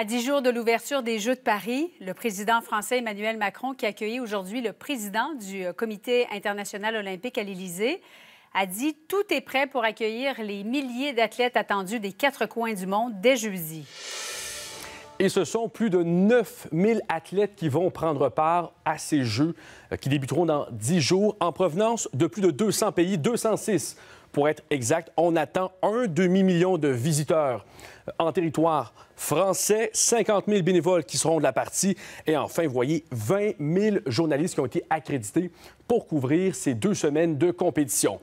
À dix jours de l'ouverture des Jeux de Paris, le président français Emmanuel Macron, qui a aujourd'hui le président du euh, Comité international olympique à l'Élysée, a dit Tout est prêt pour accueillir les milliers d'athlètes attendus des quatre coins du monde dès jeudi. Et ce sont plus de 9000 athlètes qui vont prendre part à ces Jeux euh, qui débuteront dans 10 jours en provenance de plus de 200 pays, 206 pour être exact. On attend un demi-million de visiteurs euh, en territoire français, 50 000 bénévoles qui seront de la partie et enfin, vous voyez, 20 000 journalistes qui ont été accrédités pour couvrir ces deux semaines de compétition.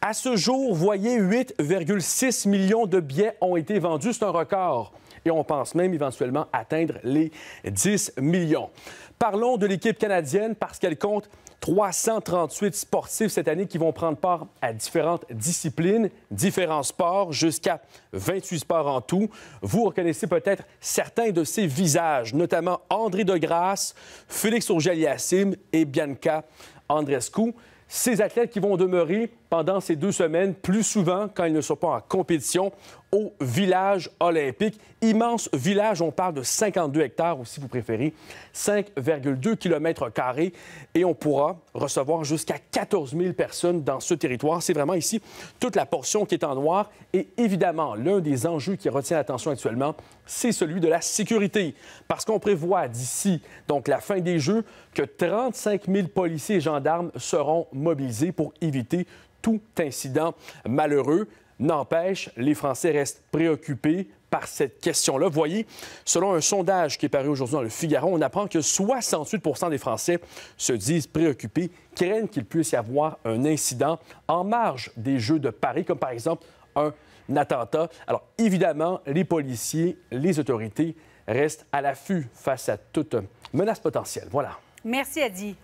À ce jour, vous voyez, 8,6 millions de billets ont été vendus. C'est un record et on pense même éventuellement atteindre les 10 millions. Parlons de l'équipe canadienne parce qu'elle compte 338 sportifs cette année qui vont prendre part à différentes disciplines, différents sports, jusqu'à 28 sports en tout. Vous reconnaissez peut-être certains de ces visages, notamment André Degrasse, Félix auger Yassim et Bianca Andrescu ces athlètes qui vont demeurer pendant ces deux semaines, plus souvent quand ils ne sont pas en compétition, au village olympique. Immense village, on parle de 52 hectares ou si vous préférez, 5,2 km et on pourra recevoir jusqu'à 14 000 personnes dans ce territoire. C'est vraiment ici toute la portion qui est en noir et évidemment, l'un des enjeux qui retient l'attention actuellement, c'est celui de la sécurité parce qu'on prévoit d'ici donc la fin des Jeux que 35 000 policiers et gendarmes seront mobilisés pour éviter tout incident malheureux. N'empêche, les Français restent préoccupés par cette question-là. Voyez, selon un sondage qui est paru aujourd'hui dans le Figaro, on apprend que 68 des Français se disent préoccupés, craignent qu'il puisse y avoir un incident en marge des Jeux de Paris, comme par exemple un attentat. Alors évidemment, les policiers, les autorités restent à l'affût face à toute menace potentielle. Voilà. Merci, Adi.